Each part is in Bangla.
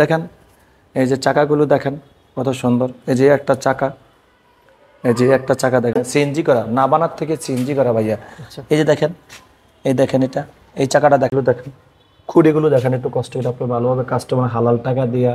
দেখেন এই যে চাকাগুলো দেখেন কত সুন্দর এই যে একটা চাকা এই যে একটা চাকা দেখেন সিএনজি করা না বানার থেকে সিএনজি করা ভাইয়া আচ্ছা। এই যে দেখেন এই দেখেন এটা এই চাকাটা দেখলো দেখেন খুঁড়িগুলো দেখেন একটু কষ্ট করে আপনি ভালোভাবে কাস্টমার হালাল টাকা দিয়া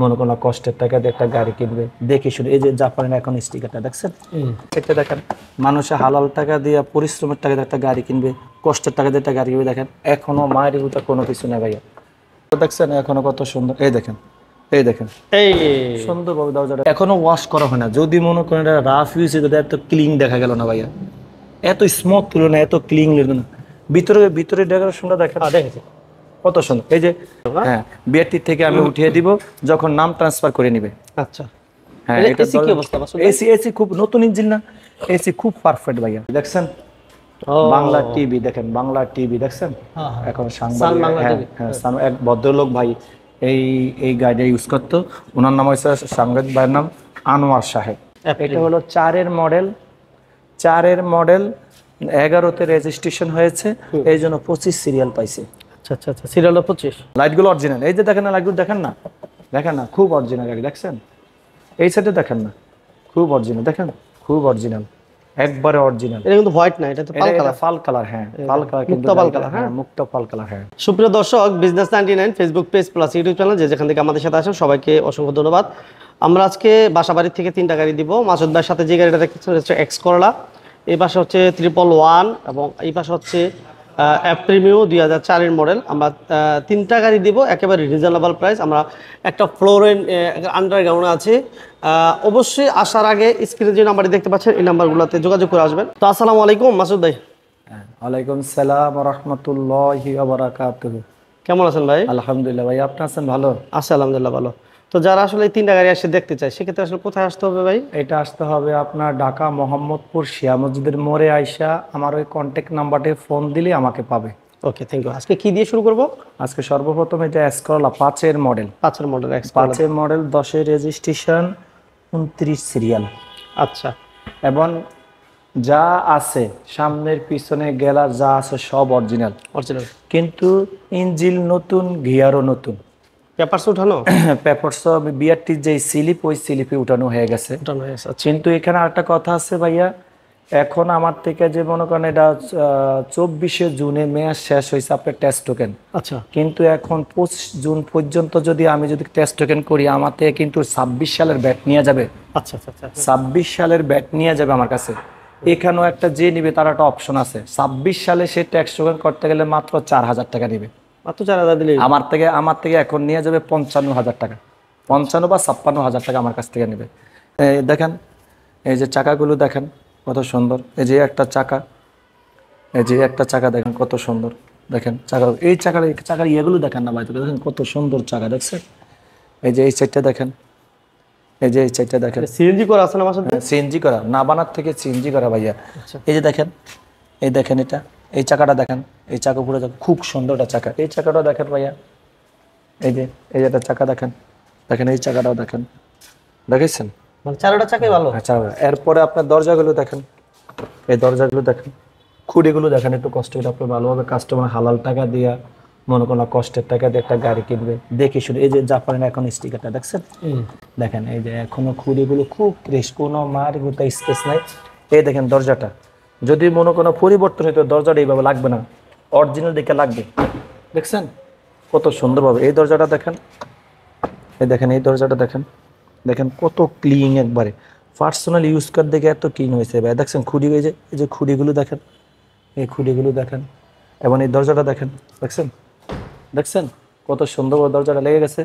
মনে করলাম কষ্টের টাকা দিয়ে একটা গাড়ি কিনবে দেখে শুনে এই যে জাপানের এখন স্টিকারটা দেখছেন এটা দেখেন মানুষে হালাল টাকা দেওয়া পরিশ্রমের টাকা দিয়ে একটা গাড়ি কিনবে কষ্টের টাকা দিয়ে একটা গাড়ি কিনবে দেখেন এখনো মায়ের কোনো কিছু নেই ভাইয়া দেখছেন এখনো কত সুন্দর এই দেখেন এই দেখেন এই সুন্দরভাবে দরজাটা এখনো ওয়াশ করা হয় না যদি মনে করেন এটা রাফ ইউজ এত ক্লিন দেখা গেল না ভাইয়া এত স্মোথ তুলো না এত ক্লিন লিল না ভিতরে ভিতরে ডেকোরেশনটা দেখেন দেখেছি কত সুন্দর এই যে হ্যাঁ বিআরটি থেকে আমি উঠিয়ে দিব যখন নাম ট্রান্সফার করে নিবে আচ্ছা হ্যাঁ এটা এসি খুব নতুন ইঞ্জিন না এসি খুব পারফেক্ট ভাইয়া দেখছেন বাংলা টিভি দেখেন বাংলা টিভি দেখছেন হ্যাঁ, হ্যাঁ। এখন সাংবাদিক হ্যাঁ, এক ভদ্রলোক ভাই এই এই গাড়িটা ইউজ করতো ওনার নাম হয়েছে সাংবাদিক ভাইয়ের নাম আনোয়ার সাহেব এটা হলো চারের মডেল চারের মডেল এগারোতে রেজিস্ট্রেশন হয়েছে এই জন্য পঁচিশ সিরিয়াল পাইছে আচ্ছা আচ্ছা আচ্ছা সিরিয়াল পঁচিশ লাইটগুলো অরিজিনাল এই যে দেখেন না লাইটগুলো দেখেন না দেখেন না খুব অরিজিনাল গাড়ি দেখছেন এই সাইডে দেখেন না খুব অরিজিনাল দেখেন খুব অরিজিনাল একবারে অরিজিনাল এটা কিন্তু হোয়াইট না এটা তো পাল কালার পাল কালার হ্যাঁ পাল কালার কিন্তু পাল কালার হ্যাঁ।, হ্যাঁ মুক্ত পাল কালার হ্যাঁ সুপ্রিয় দর্শক business 99 Facebook page plus YouTube channel যে যেখান থেকে আমাদের সাথে আসেন সবাইকে অসংখ্য ধন্যবাদ আমরা আজকে বাসাবাড়ির থেকে তিনটা গাড়ি দিব মাসুদ ভাইয়ের সাথে যে গাড়িটা হচ্ছে এক্স করলা এই পাশে হচ্ছে ট্রিপল ওয়ান এবং এই পাশে হচ্ছে অ্যাপ অ্যাপ্রিমিও দুই হাজার চারের মডেল আমরা তিনটা গাড়ি দিব একেবারে রিজনেবল প্রাইস আমরা একটা ফ্লোরেন আন্ডারগ্রাউন্ড আছে অবশ্যই আসার আগে স্ক্রিনে যে নাম্বারটি দেখতে পাচ্ছেন এই নাম্বারগুলোতে যোগাযোগ করে আসবেন তো আসসালামু আলাইকুম মাসুদ ভাই ওয়ালাইকুম সালাম রহমতুল্লাহ কেমন আছেন ভাই আলহামদুলিল্লাহ ভাই আপনি আছেন ভালো আছে আলহামদুলিল্লাহ ভালো তো যারা আসলে তিনটা গাড়ি আসে দেখতে চায় সেক্ষেত্রে আসলে কোথায় আসতে হবে ভাই এটা আসতে হবে আপনার ঢাকা মোহাম্মদপুর শিয়া মসজিদের মোড়ে আইসা আমার ওই কন্ট্যাক্ট নাম্বারে ফোন দিলে আমাকে পাবে ওকে থ্যাংক ইউ আজকে কি দিয়ে শুরু করব আজকে সর্বপ্রথম এটা এসকরলা পাঁচের মডেল পাঁচের মডেল পাঁচের মডেল দশের রেজিস্ট্রেশন উনত্রিশ সিরিয়াল আচ্ছা এবং যা আছে সামনের পিছনে গেলার যা আছে সব অরিজিনাল অরিজিনাল কিন্তু ইঞ্জিল নতুন গিয়ারও নতুন পেপারস উঠানো পেপারস বিআরটির যে স্লিপ ওই স্লিপে উঠানো হয়ে গেছে আচ্ছা। কিন্তু এখানে আরেকটা কথা আছে ভাইয়া এখন আমার থেকে যে মনে করেন এটা চব্বিশে জুনে মেয়াদ শেষ হয়েছে আপনার টেস্ট টোকেন আচ্ছা কিন্তু এখন পঁচিশ জুন পর্যন্ত যদি আমি যদি টেস্ট টোকেন করি আমার থেকে কিন্তু ছাব্বিশ সালের ব্যাট নিয়ে যাবে আচ্ছা আচ্ছা, আচ্ছা, আচ্ছা। ছাব্বিশ সালের ব্যাট নিয়ে যাবে আমার কাছে এখানেও একটা যে নিবে তার একটা অপশন আছে ছাব্বিশ সালে সে ট্যাক্স টোকেন করতে গেলে মাত্র চার হাজার টাকা নেবে দিলে আমার থেকে আমার থেকে এখন নিয়ে যাবে পঞ্চান্ন হাজার টাকা পঞ্চান্ন বা ছাপ্পান্ন হাজার টাকা আমার কাছ থেকে নেবে দেখেন এই যে চাকাগুলো দেখেন কত সুন্দর এই যে একটা চাকা এই যে একটা চাকা দেখেন কত সুন্দর দেখেন চাকা এই চাকার চাকার ইয়েগুলো দেখেন না ভাই দেখেন কত সুন্দর চাকা দেখছেন এই যে এই সাইডটা দেখেন এই যে এই সাইডটা দেখেন সিএনজি করা আছে না হ্যাঁ, সিএনজি করা না বানার থেকে সিএনজি করা ভাইয়া আচ্ছা। এই যে দেখেন এই দেখেন এটা এই চাকাটা দেখেন এই চাকা পুরো খুব সুন্দর একটা চাকা এই চাকাটাও দেখেন ভাইয়া এই যে এই যে একটা চাকা দেখেন দেখেন এই চাকাটাও দেখেন দেখেছেন মানে চারোটা চাকাই ভালো হ্যাঁ এরপরে আপনার দরজাগুলো দেখেন এই দরজাগুলো দেখেন খুঁড়িগুলো দেখেন একটু কষ্ট করে আপনি ভালোভাবে কাস্টমার হালাল টাকা দিয়া মনে করলাম কষ্টের টাকা দিয়ে একটা গাড়ি কিনবে দেখে শুনে এই যে জাপানের এখন স্টিকারটা দেখছেন দেখেন এই যে এখনো খুঁড়িগুলো খুব ক্রেশ কোনো মার গোটা স্পেস নাই এই দেখেন দরজাটা যদি মনে কোনো পরিবর্তন হইতো দরজাটা এইভাবে লাগবে না অরিজিনাল দিকে লাগবে দেখছেন কত সুন্দরভাবে এই দরজাটা দেখেন এই দেখেন এই দরজাটা দেখেন দেখেন কত ক্লিন একবারে পার্সোনাল ইউজ করার দিকে এত ক্লিন হয়েছে ভাই দেখছেন খুঁড়ি হয়ে এই যে খুঁড়িগুলো দেখেন এই খুঁড়িগুলো দেখেন এবং এই দরজাটা দেখেন দেখছেন দেখছেন কত সুন্দরভাবে দরজাটা লেগে গেছে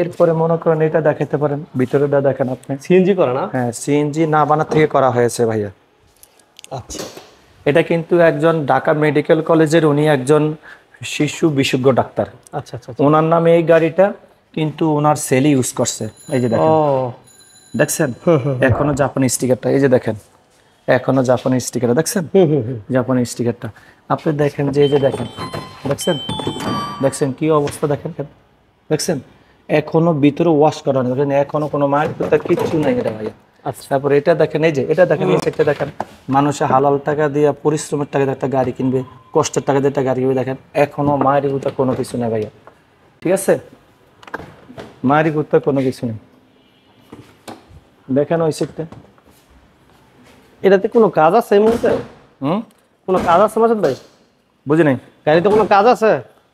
এরপরে মনে করেন এটা দেখাতে পারেন ভিতরেটা দেখেন আপনি সিএনজি করা না হ্যাঁ সিএনজি না বানার থেকে করা হয়েছে ভাইয়া আচ্ছা। এটা কিন্তু একজন ঢাকা মেডিকেল কলেজের উনি একজন শিশু বিশেষজ্ঞ ডাক্তার আচ্ছা আচ্ছা, আচ্ছা। ওনার নামে এই গাড়িটা কিন্তু ওনার সেল ইউজ করছে এই যে দেখেন দেখছেন এখনো জাপানি স্টিকারটা এই যে দেখেন এখনো জাপানি স্টিকারটা দেখছেন জাপানি স্টিকারটা আপনি দেখেন যে এই যে দেখেন দেখছেন দেখছেন কি অবস্থা দেখেন দেখছেন এখনো ভিতরে ওয়াশ করা দেখেন এখনো কোনো মায়ের কিচ্ছু নাই এটা ভাইয়া আচ্ছা তারপরে এটা দেখেন এই যে এটা দেখেন এই সেটা দেখেন মানুষে হালাল টাকা দিয়ে পরিশ্রমের টাকা দিয়ে একটা গাড়ি কিনবে কষ্টের টাকা দিয়ে একটা গাড়ি কিনবে দেখেন এখনো মায়ের গুতা কোনো কিছু নেই ভাইয়া ঠিক আছে মায়ের গুতা কোনো কিছু নেই দেখেন ওই সেটটা এটাতে কোনো কাজ আছে এই মুহূর্তে হুম কোনো কাজ আছে মাসুদ ভাই বুঝি নাই গাড়িতে কোনো কাজ আছে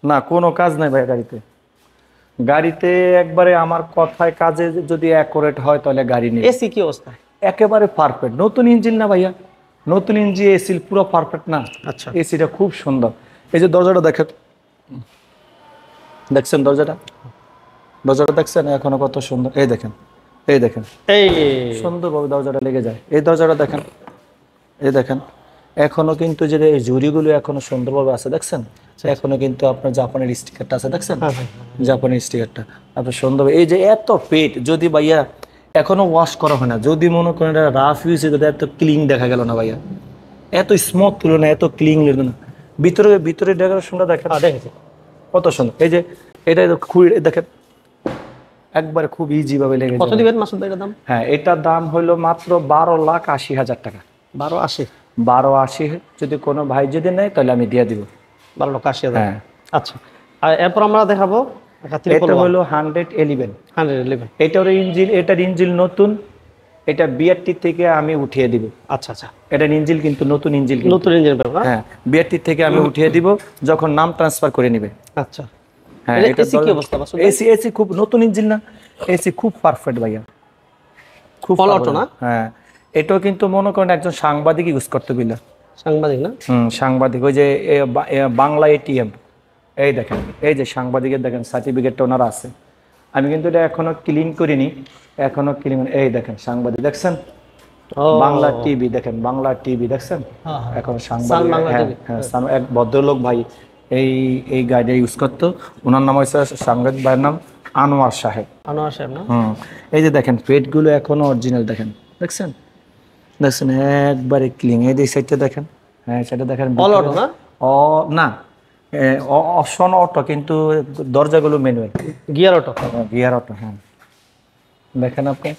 না কোনো কাজ নাই ভাই গাড়িতে গাড়িতে একবারে আমার কথায় কাজে যদি অ্যাকোরেট হয় তাহলে গাড়ি নেই এসি কি অবস্থা একেবারে পারফেক্ট নতুন ইঞ্জিন না ভাইয়া নতুন ইঞ্জিন এসি পুরো পারফেক্ট না আচ্ছা এসিটা খুব সুন্দর এই যে দরজাটা দেখেন দেখছেন দরজাটা দরজাটা দেখছেন এখনো কত সুন্দর এই দেখেন এই দেখেন এই সুন্দরভাবে দরজাটা লেগে যায় এই দরজাটা দেখেন এই দেখেন এখনো কিন্তু যে জুরিগুলো এখনো সুন্দরভাবে আছে দেখছেন আচ্ছা, আচ্ছা। এখনো কিন্তু আপনার জাপানের স্টিকারটা আছে দেখছেন হ্যাঁ, হ্যাঁ, হ্যাঁ, জাপানের স্টিকারটা আপনার সুন্দর এই যে এত পেট যদি ভাইয়া এখনো ওয়াশ করা হয় না যদি মনে করেন এটা রাফ ইউজ এটা এত ক্লিন দেখা গেল না ভাইয়া এত স্মক তুলো না এত ক্লিন ছিল না ভিতরে ভিতরে ডেকোরেশনটা দেখেন দেখেন কত সুন্দর এই যে এটা খুবই দেখেন একবারে খুব ইজি ভাবে লেগে কত দিবেন মাসুদ ভাই দাম হ্যাঁ এটার দাম হলো মাত্র বারো লাখ আশি হাজার টাকা বারো আশি বারো আশি যদি কোনো ভাই যদি নেয় তাহলে আমি দিয়ে দিব বারো লক্ষ আশি হাজার হ্যাঁ আচ্ছা আর এরপর আমরা দেখাবো এটা হলো হান্ড্রেড এলিভেন হান্ড্রেড এলিভেন এটার ইঞ্জিল এটার ইঞ্জিল নতুন এটা বিআরটি থেকে আমি উঠিয়ে দিব আচ্ছা আচ্ছা ইঞ্জিল কিন্তু নতুন ইঞ্জিল নতুন ইঞ্জিল হ্যাঁ বিআরটি থেকে আমি উঠিয়ে দিব যখন নাম ট্রান্সফার করে নিবে আচ্ছা হ্যাঁ এটা কি অবস্থা এসি এসি খুব নতুন ইঞ্জিল না এসি খুব পারফেক্ট ভাইয়া খুব অটো না হ্যাঁ এটাও কিন্তু মনে করেন একজন সাংবাদিক ইউজ করতে বিলে সাংবাদিক না হুম সাংবাদিক ওই যে বাংলা এটিএম এই দেখেন এই যে সাংবাদিকের দেখেন সার্টিফিকেটটা ওনারা আছে আমি কিন্তু এটা এখনো ক্লিন করিনি এখনো ক্লিন মানে, এই দেখেন সাংবাদিক দেখছেন বাংলা টিভি দেখেন বাংলা টিভি দেখছেন হ্যাঁ, হ্যাঁ। এখন সাংবাদিক হ্যাঁ, এক ভদ্রলোক ভাই এই এই গাইডে ইউজ করতো ওনার নাম হয়েছে সাংবাদিক ভাইয়ের নাম আনোয়ার সাহেব আনোয়ার সাহেব না হুম এই যে দেখেন পেটগুলো এখনো অরিজিনাল দেখেন দেখছেন দেখছেন একবারে ক্লিন এই সাইডটা দেখেন হ্যাঁ সাইডটা দেখেন অল অটো না অ না অপশন অটো কিন্তু দরজাগুলো manual gear auto gear auto হ্যাঁ দেখেন আপনি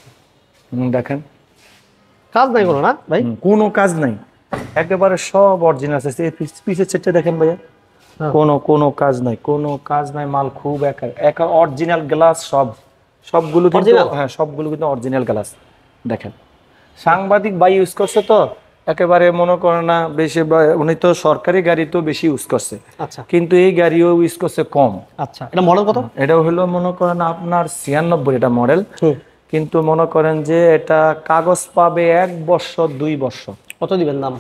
দেখেন কাজ নাই কোনো না ভাই কোনো কাজ নাই একেবারে সব অরিজিনাল আছে পিসের সেটটা দেখেন ভাইয়া হ্যাঁ। কোনো কোনো কাজ নাই কোনো কাজ নাই মাল খুব একা একা অরিজিনাল গ্লাস সব সবগুলো কিন্তু হ্যাঁ সবগুলো কিন্তু অরিজিনাল গ্লাস দেখেন সাংবাদিক বাই ইউজ করছে তো একেবারে মনে করে না বেশি উনি তো সরকারি গাড়ি তো বেশি ইউজ করছে আচ্ছা কিন্তু এই গাড়িও ইউজ করছে কম আচ্ছা এটা মডেল কত এটা হলো মনে করেন আপনার ছিয়ানব্বই এটা মডেল কিন্তু মনে করেন যে এটা কাগজ পাবে এক বছর দুই বছর কত দিবেন দাম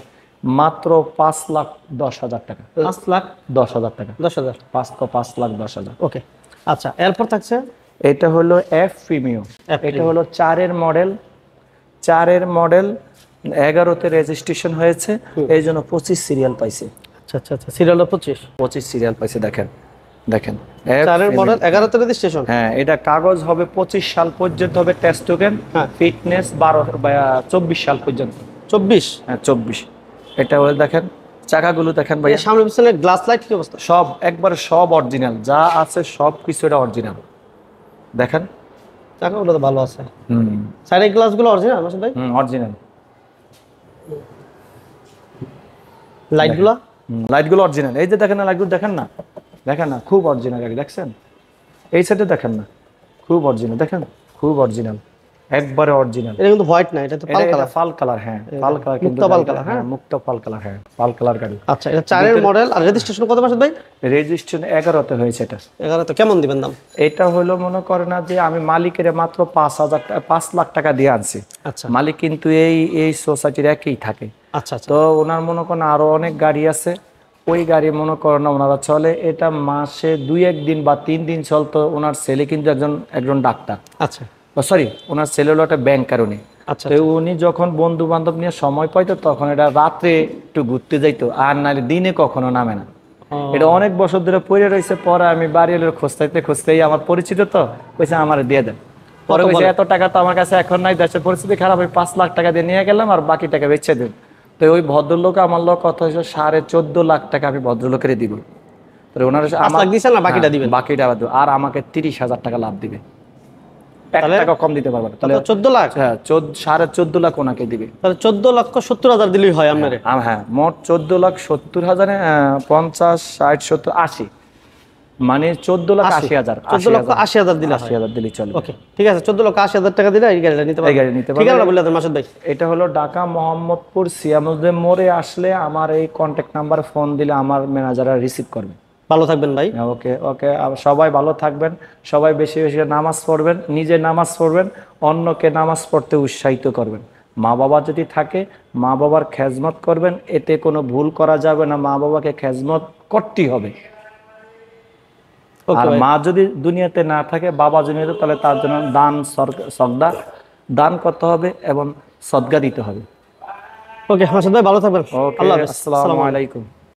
মাত্র পাঁচ লাখ দশ হাজার টাকা পাঁচ লাখ দশ হাজার টাকা দশ হাজার পাঁচ পাঁচ লাখ দশ হাজার ওকে আচ্ছা এরপর থাকছে এটা হলো এফ প্রিমিয়াম এটা হলো চারের মডেল চারের মডেল এগারোতে রেজিস্ট্রেশন হয়েছে এই জন্য পঁচিশ সিরিয়াল পাইছে আচ্ছা আচ্ছা আচ্ছা সিরিয়ালটা পঁচিশ পঁচিশ সিরিয়াল পাইছে দেখেন দেখেন মডেল এগারোতে হ্যাঁ এটা কাগজ হবে পঁচিশ সাল পর্যন্ত হবে ফিটনেস হ্যাঁ। বারো চব্বিশ সাল পর্যন্ত চব্বিশ হ্যাঁ চব্বিশ এটা দেখেন চাকাগুলো দেখেন ভাই গ্লাস লাইট কি অবস্থা সব একবার সব অরিজিনাল যা আছে সব কিছু এটা অরিজিনাল দেখেন চাকাগুলো তো ভালো আছে হুম সাইড গ্লাসগুলো অরিজিনাল ভাই হুম অরিজিনাল লাইটগুলো লাইটগুলো অরিজিনাল এই যে দেখেন না লাইটগুলো দেখেন না দেখেন না খুব অরিজিনাল গাড়ি দেখছেন এই সাইডে দেখেন না খুব অরিজিনাল দেখেন খুব অরিজিনাল একবারে অরিজিনাল এটা কিন্তু হোয়াইট না এটা তো পাল কালার পাল কালার হ্যাঁ পাল কালার কিন্তু পাল কালার হ্যাঁ।, হ্যাঁ মুক্ত পাল কালার হ্যাঁ পাল কালার গাড়ি আচ্ছা এটা চারের মডেল আর রেজিস্ট্রেশন কত মাসে ভাই রেজিস্ট্রেশন 11 তে হয়েছে এটা 11 তে কেমন দিবেন দাম এটা হলো মনে করে না যে আমি মালিকের মাত্র 5000 5 লাখ টাকা দিয়ে আনছি আচ্ছা মালিক কিন্তু এই এই সোসাইটির একই থাকে আচ্ছা আচ্ছা তো ওনার মনে করেন আরো অনেক গাড়ি আছে ওই গাড়ি মনে করো না ওনারা চলে এটা মাসে দুই এক দিন বা তিন দিন চলতো ওনার ছেলে কিন্তু একজন একজন ডাক্তার আচ্ছা সরি ওনার ছেলে হলো একটা ব্যাংক কারণে আচ্ছা উনি যখন বন্ধু বান্ধব নিয়ে সময় পাইতো তখন এটা রাত্রে একটু ঘুরতে যাইতো আর নাহলে দিনে কখনো নামে না এটা অনেক বছর ধরে পড়ে রয়েছে পরে আমি বাড়ি এলো খুঁজতে খুঁজতেই আমার পরিচিত তো পয়সা আমার দিয়ে দেন পরে কইছে এত টাকা তো আমার কাছে এখন নাই দেশের পরিস্থিতি খারাপ আমি পাঁচ লাখ টাকা দিয়ে নিয়ে গেলাম আর বাকি টাকা বেচে দিন তো ওই ভদ্রলোক আমার লোক কথা হয়েছে সাড়ে চোদ্দ লাখ টাকা আমি ভদ্রলোকেরই দিব তো ওনার বাকিটা হ্যাঁ, দিবে বাকিটা আর আমাকে তিরিশ হাজার টাকা লাভ দিবে মানে চোদ্দ লাখ আশি হাজার লক্ষ আশি হাজার দিলে আশি হাজার দিলে ওকে ঠিক আছে চোদ্দ লক্ষ আশি হাজার টাকা দিলে নিতে নিতে এটা হলো ঢাকা মোহাম্মদপুর সিয়ামুদ্দিন মোড়ে আসলে আমার এই কন্ট্যাক্ট নাম্বার ফোন দিলে আমার ম্যানেজাররা রিসিভ করবে ভালো থাকবেন ভাই হ্যাঁ, ওকে ওকে সবাই ভালো থাকবেন সবাই বেশি বেশি নামাজ পড়বেন নিজে নামাজ পড়বেন অন্যকে নামাজ পড়তে উৎসাহিত করবেন মা বাবা যদি থাকে মা বাবার খেজমত করবেন এতে কোনো ভুল করা যাবে না মা বাবাকে খেজমত করতেই হবে আর মা যদি দুনিয়াতে না থাকে বাবা দুনিয়াতে তাহলে তার জন্য দান সদা দান করতে হবে এবং সদগা দিতে হবে ওকে হাসান ভাই ভালো থাকবেন আল্লাহ আসসালামু আলাইকুম